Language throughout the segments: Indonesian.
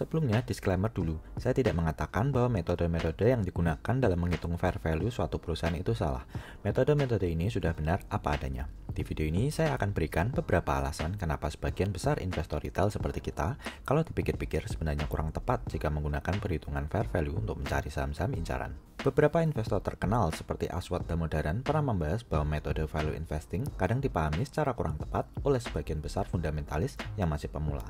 Sebelumnya, disclaimer dulu, saya tidak mengatakan bahwa metode-metode yang digunakan dalam menghitung fair value suatu perusahaan itu salah. Metode-metode ini sudah benar apa adanya. Di video ini, saya akan berikan beberapa alasan kenapa sebagian besar investor retail seperti kita, kalau dipikir-pikir sebenarnya kurang tepat jika menggunakan perhitungan fair value untuk mencari saham-saham incaran. Beberapa investor terkenal seperti Aswad Damodaran pernah membahas bahwa metode value investing kadang dipahami secara kurang tepat oleh sebagian besar fundamentalis yang masih pemula.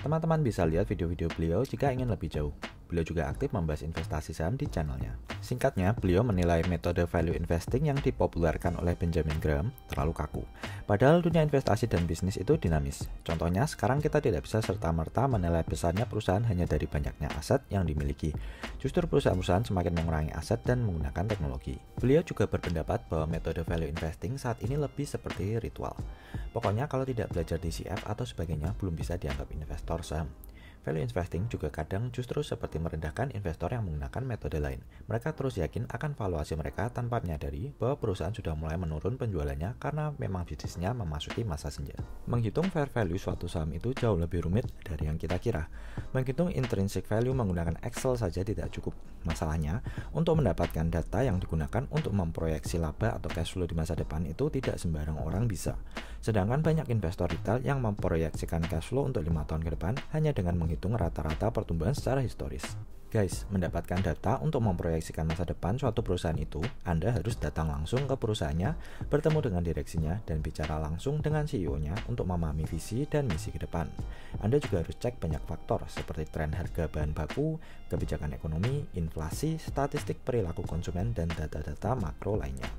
Teman-teman bisa lihat video-video beliau beliau jika ingin lebih jauh. Beliau juga aktif membahas investasi saham di channelnya. Singkatnya, beliau menilai metode value investing yang dipopulerkan oleh Benjamin Graham terlalu kaku. Padahal dunia investasi dan bisnis itu dinamis. Contohnya, sekarang kita tidak bisa serta-merta menilai besarnya perusahaan hanya dari banyaknya aset yang dimiliki. Justru perusahaan-perusahaan semakin mengurangi aset dan menggunakan teknologi. Beliau juga berpendapat bahwa metode value investing saat ini lebih seperti ritual. Pokoknya kalau tidak belajar DCF atau sebagainya belum bisa dianggap investor saham. Value investing juga kadang justru seperti merendahkan investor yang menggunakan metode lain. Mereka terus yakin akan valuasi mereka tanpa menyadari bahwa perusahaan sudah mulai menurun penjualannya karena memang bisnisnya memasuki masa senja. Menghitung fair value suatu saham itu jauh lebih rumit dari yang kita kira. Menghitung intrinsic value menggunakan Excel saja tidak cukup. Masalahnya, untuk mendapatkan data yang digunakan untuk memproyeksi laba atau cash flow di masa depan itu tidak sembarang orang bisa. Sedangkan banyak investor retail yang memproyeksikan cash flow untuk 5 tahun ke depan hanya dengan menghitung menghitung rata-rata pertumbuhan secara historis. Guys, mendapatkan data untuk memproyeksikan masa depan suatu perusahaan itu, Anda harus datang langsung ke perusahaannya, bertemu dengan direksinya, dan bicara langsung dengan CEO-nya untuk memahami visi dan misi ke depan. Anda juga harus cek banyak faktor seperti tren harga bahan baku, kebijakan ekonomi, inflasi, statistik perilaku konsumen, dan data-data makro lainnya.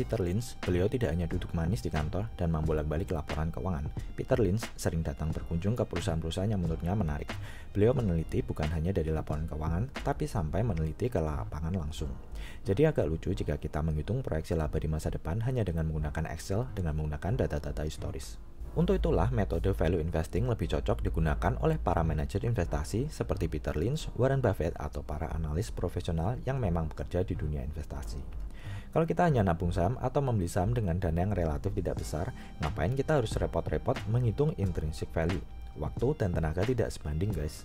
Peter Lynch, beliau tidak hanya duduk manis di kantor dan membolak-balik laporan keuangan. Peter Lynch sering datang berkunjung ke perusahaan-perusahaan yang menurutnya menarik. Beliau meneliti bukan hanya dari laporan keuangan, tapi sampai meneliti ke lapangan langsung. Jadi agak lucu jika kita menghitung proyeksi laba di masa depan hanya dengan menggunakan Excel dengan menggunakan data-data historis. Untuk itulah metode value investing lebih cocok digunakan oleh para manajer investasi seperti Peter Lynch, Warren Buffett, atau para analis profesional yang memang bekerja di dunia investasi. Kalau kita hanya nabung saham atau membeli saham dengan dana yang relatif tidak besar, ngapain kita harus repot-repot menghitung intrinsic value? Waktu dan tenaga tidak sebanding guys.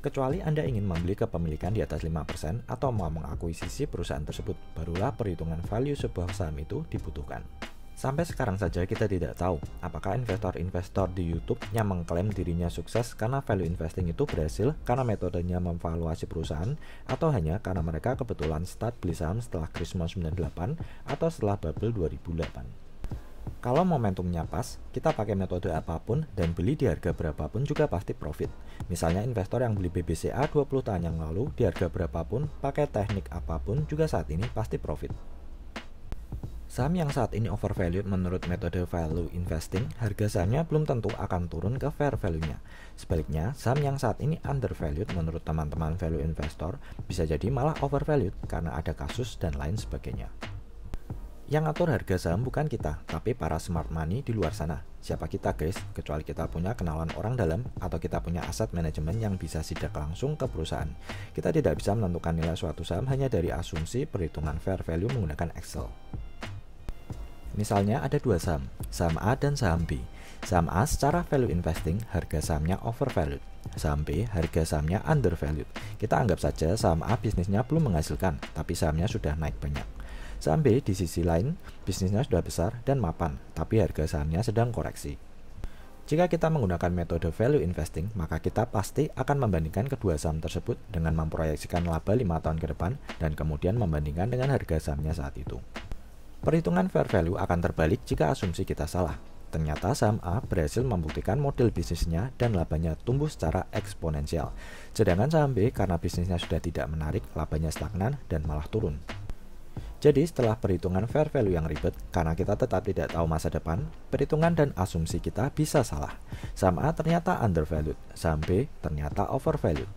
Kecuali Anda ingin membeli kepemilikan di atas 5% atau mau mengakuisisi perusahaan tersebut, barulah perhitungan value sebuah saham itu dibutuhkan. Sampai sekarang saja kita tidak tahu apakah investor-investor di YouTube yang mengklaim dirinya sukses karena value investing itu berhasil karena metodenya memvaluasi perusahaan atau hanya karena mereka kebetulan start beli saham setelah Christmas 98 atau setelah bubble 2008. Kalau momentumnya pas, kita pakai metode apapun dan beli di harga berapapun juga pasti profit. Misalnya investor yang beli BBCA 20 tahun yang lalu di harga berapapun, pakai teknik apapun juga saat ini pasti profit. Saham yang saat ini overvalued menurut metode value investing, harga sahamnya belum tentu akan turun ke fair value-nya. Sebaliknya, saham yang saat ini undervalued menurut teman-teman value investor bisa jadi malah overvalued karena ada kasus dan lain sebagainya. Yang ngatur harga saham bukan kita, tapi para smart money di luar sana. Siapa kita guys? Kecuali kita punya kenalan orang dalam atau kita punya aset manajemen yang bisa sidak langsung ke perusahaan. Kita tidak bisa menentukan nilai suatu saham hanya dari asumsi perhitungan fair value menggunakan Excel. Misalnya ada dua saham, saham A dan saham B. Saham A secara value investing harga sahamnya overvalued. Saham B harga sahamnya undervalued. Kita anggap saja saham A bisnisnya belum menghasilkan, tapi sahamnya sudah naik banyak. Saham B di sisi lain bisnisnya sudah besar dan mapan, tapi harga sahamnya sedang koreksi. Jika kita menggunakan metode value investing, maka kita pasti akan membandingkan kedua saham tersebut dengan memproyeksikan laba 5 tahun ke depan dan kemudian membandingkan dengan harga sahamnya saat itu. Perhitungan fair value akan terbalik jika asumsi kita salah. Ternyata saham A berhasil membuktikan model bisnisnya dan labanya tumbuh secara eksponensial. Sedangkan saham B karena bisnisnya sudah tidak menarik, labanya stagnan dan malah turun. Jadi setelah perhitungan fair value yang ribet, karena kita tetap tidak tahu masa depan, perhitungan dan asumsi kita bisa salah. Saham A ternyata undervalued, saham B ternyata overvalued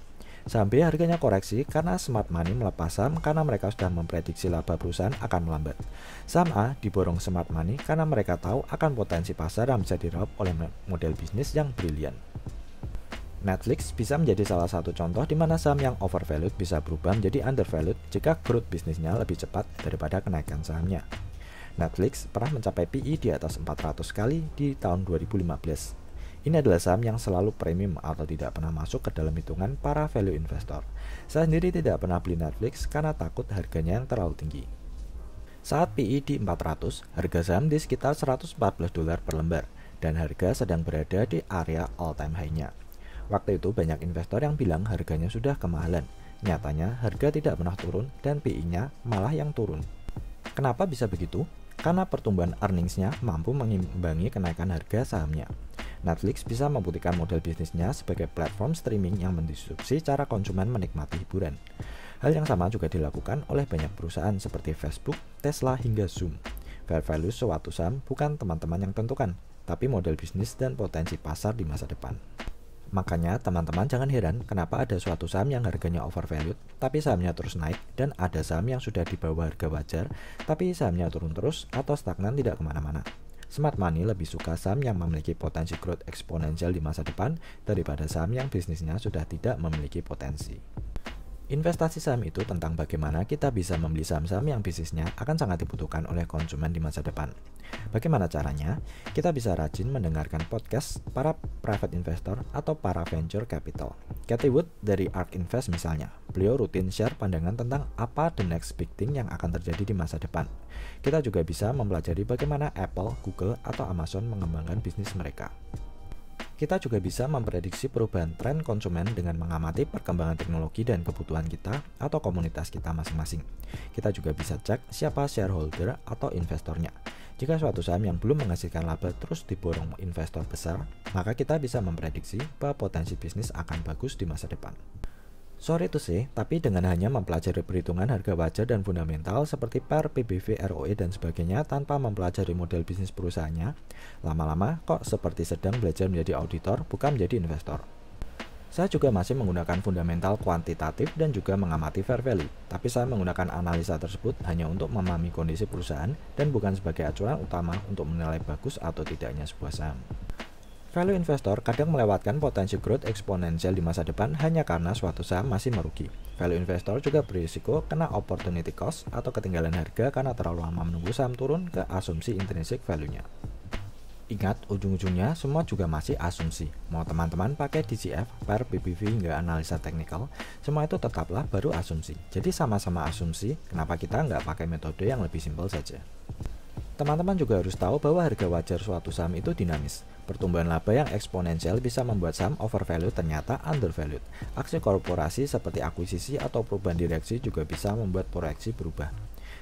sampai harganya koreksi karena smart money melepas saham karena mereka sudah memprediksi laba perusahaan akan melambat. Saham A diborong smart money karena mereka tahu akan potensi pasar yang bisa diraup oleh model bisnis yang brilian. Netflix bisa menjadi salah satu contoh di mana saham yang overvalued bisa berubah menjadi undervalued jika growth bisnisnya lebih cepat daripada kenaikan sahamnya. Netflix pernah mencapai PI e di atas 400 kali di tahun 2015. Ini adalah saham yang selalu premium atau tidak pernah masuk ke dalam hitungan para value investor. Saya sendiri tidak pernah beli Netflix karena takut harganya yang terlalu tinggi. Saat PI di 400, harga saham di sekitar 114 dolar per lembar dan harga sedang berada di area all time high-nya. Waktu itu banyak investor yang bilang harganya sudah kemahalan. Nyatanya harga tidak pernah turun dan PI-nya malah yang turun. Kenapa bisa begitu? Karena pertumbuhan earnings-nya mampu mengimbangi kenaikan harga sahamnya. Netflix bisa membuktikan model bisnisnya sebagai platform streaming yang mendistribusi cara konsumen menikmati hiburan. Hal yang sama juga dilakukan oleh banyak perusahaan seperti Facebook, Tesla, hingga Zoom. Fair value suatu saham bukan teman-teman yang tentukan, tapi model bisnis dan potensi pasar di masa depan. Makanya teman-teman jangan heran kenapa ada suatu saham yang harganya overvalued tapi sahamnya terus naik dan ada saham yang sudah di bawah harga wajar tapi sahamnya turun terus atau stagnan tidak kemana-mana. Smart money lebih suka saham yang memiliki potensi growth eksponensial di masa depan daripada saham yang bisnisnya sudah tidak memiliki potensi. Investasi saham itu tentang bagaimana kita bisa membeli saham-saham yang bisnisnya akan sangat dibutuhkan oleh konsumen di masa depan. Bagaimana caranya? Kita bisa rajin mendengarkan podcast para private investor atau para venture capital. Cathy Wood dari ARK Invest misalnya, beliau rutin share pandangan tentang apa the next big thing yang akan terjadi di masa depan. Kita juga bisa mempelajari bagaimana Apple, Google, atau Amazon mengembangkan bisnis mereka. Kita juga bisa memprediksi perubahan tren konsumen dengan mengamati perkembangan teknologi dan kebutuhan kita atau komunitas kita masing-masing. Kita juga bisa cek siapa shareholder atau investornya. Jika suatu saham yang belum menghasilkan laba terus diborong investor besar, maka kita bisa memprediksi bahwa potensi bisnis akan bagus di masa depan. Sorry to say, tapi dengan hanya mempelajari perhitungan harga wajar dan fundamental seperti PER, PBV, ROE, dan sebagainya tanpa mempelajari model bisnis perusahaannya, lama-lama kok seperti sedang belajar menjadi auditor, bukan menjadi investor. Saya juga masih menggunakan fundamental kuantitatif dan juga mengamati fair value, tapi saya menggunakan analisa tersebut hanya untuk memahami kondisi perusahaan dan bukan sebagai acuan utama untuk menilai bagus atau tidaknya sebuah saham. Value investor kadang melewatkan potensi growth eksponensial di masa depan hanya karena suatu saham masih merugi. Value investor juga berisiko kena opportunity cost atau ketinggalan harga karena terlalu lama menunggu saham turun ke asumsi intrinsic value-nya. Ingat, ujung-ujungnya semua juga masih asumsi. Mau teman-teman pakai DCF, per PPV hingga analisa teknikal, semua itu tetaplah baru asumsi. Jadi sama-sama asumsi, kenapa kita nggak pakai metode yang lebih simpel saja. Teman-teman juga harus tahu bahwa harga wajar suatu saham itu dinamis. Pertumbuhan laba yang eksponensial bisa membuat saham overvalued ternyata undervalued. Aksi korporasi seperti akuisisi atau perubahan direksi juga bisa membuat proyeksi berubah.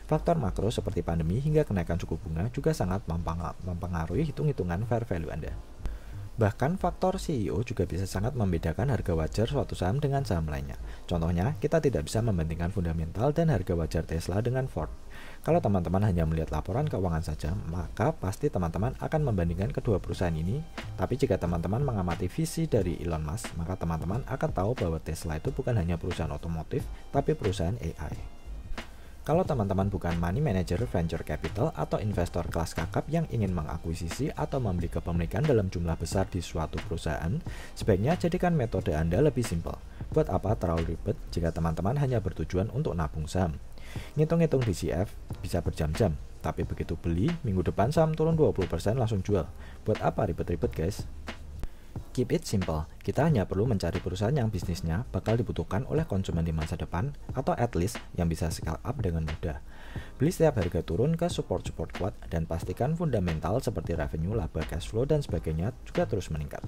Faktor makro seperti pandemi hingga kenaikan suku bunga juga sangat mempengaruhi hitung-hitungan fair value Anda. Bahkan faktor CEO juga bisa sangat membedakan harga wajar suatu saham dengan saham lainnya. Contohnya, kita tidak bisa membandingkan fundamental dan harga wajar Tesla dengan Ford. Kalau teman-teman hanya melihat laporan keuangan saja, maka pasti teman-teman akan membandingkan kedua perusahaan ini. Tapi jika teman-teman mengamati visi dari Elon Musk, maka teman-teman akan tahu bahwa Tesla itu bukan hanya perusahaan otomotif, tapi perusahaan AI. Kalau teman-teman bukan money manager, venture capital, atau investor kelas kakap yang ingin mengakuisisi atau membeli kepemilikan dalam jumlah besar di suatu perusahaan, sebaiknya jadikan metode Anda lebih simpel. Buat apa terlalu ribet jika teman-teman hanya bertujuan untuk nabung saham? Ngitung-ngitung DCF bisa berjam-jam, tapi begitu beli, minggu depan saham turun 20% langsung jual. Buat apa ribet-ribet guys? Keep it simple, kita hanya perlu mencari perusahaan yang bisnisnya bakal dibutuhkan oleh konsumen di masa depan atau at least yang bisa scale up dengan mudah. Beli setiap harga turun ke support-support kuat dan pastikan fundamental seperti revenue, laba, cash flow, dan sebagainya juga terus meningkat.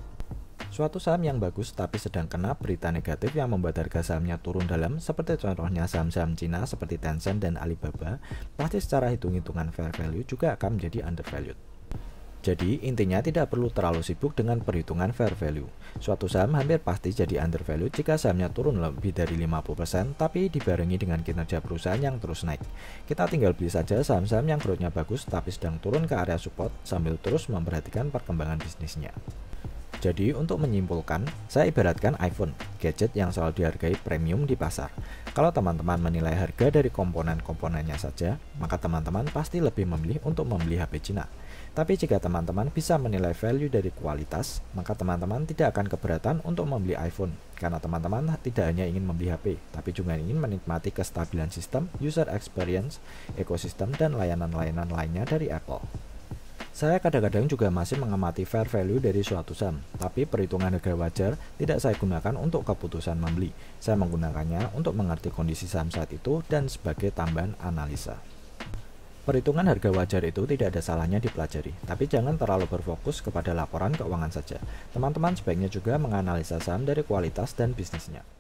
Suatu saham yang bagus tapi sedang kena berita negatif yang membuat harga sahamnya turun dalam seperti contohnya saham-saham Cina seperti Tencent dan Alibaba, pasti secara hitung-hitungan fair value juga akan menjadi undervalued. Jadi, intinya tidak perlu terlalu sibuk dengan perhitungan fair value. Suatu saham hampir pasti jadi undervalue jika sahamnya turun lebih dari 50%, tapi dibarengi dengan kinerja perusahaan yang terus naik. Kita tinggal beli saja saham-saham yang growth-nya bagus tapi sedang turun ke area support sambil terus memperhatikan perkembangan bisnisnya. Jadi untuk menyimpulkan, saya ibaratkan iPhone, gadget yang selalu dihargai premium di pasar. Kalau teman-teman menilai harga dari komponen-komponennya saja, maka teman-teman pasti lebih memilih untuk membeli HP Cina tapi jika teman-teman bisa menilai value dari kualitas, maka teman-teman tidak akan keberatan untuk membeli iPhone. Karena teman-teman tidak hanya ingin membeli HP, tapi juga ingin menikmati kestabilan sistem, user experience, ekosistem, dan layanan-layanan lainnya dari Apple. Saya kadang-kadang juga masih mengamati fair value dari suatu saham, tapi perhitungan harga wajar tidak saya gunakan untuk keputusan membeli. Saya menggunakannya untuk mengerti kondisi saham saat itu dan sebagai tambahan analisa. Perhitungan harga wajar itu tidak ada salahnya dipelajari, tapi jangan terlalu berfokus kepada laporan keuangan saja. Teman-teman sebaiknya juga menganalisa saham dari kualitas dan bisnisnya.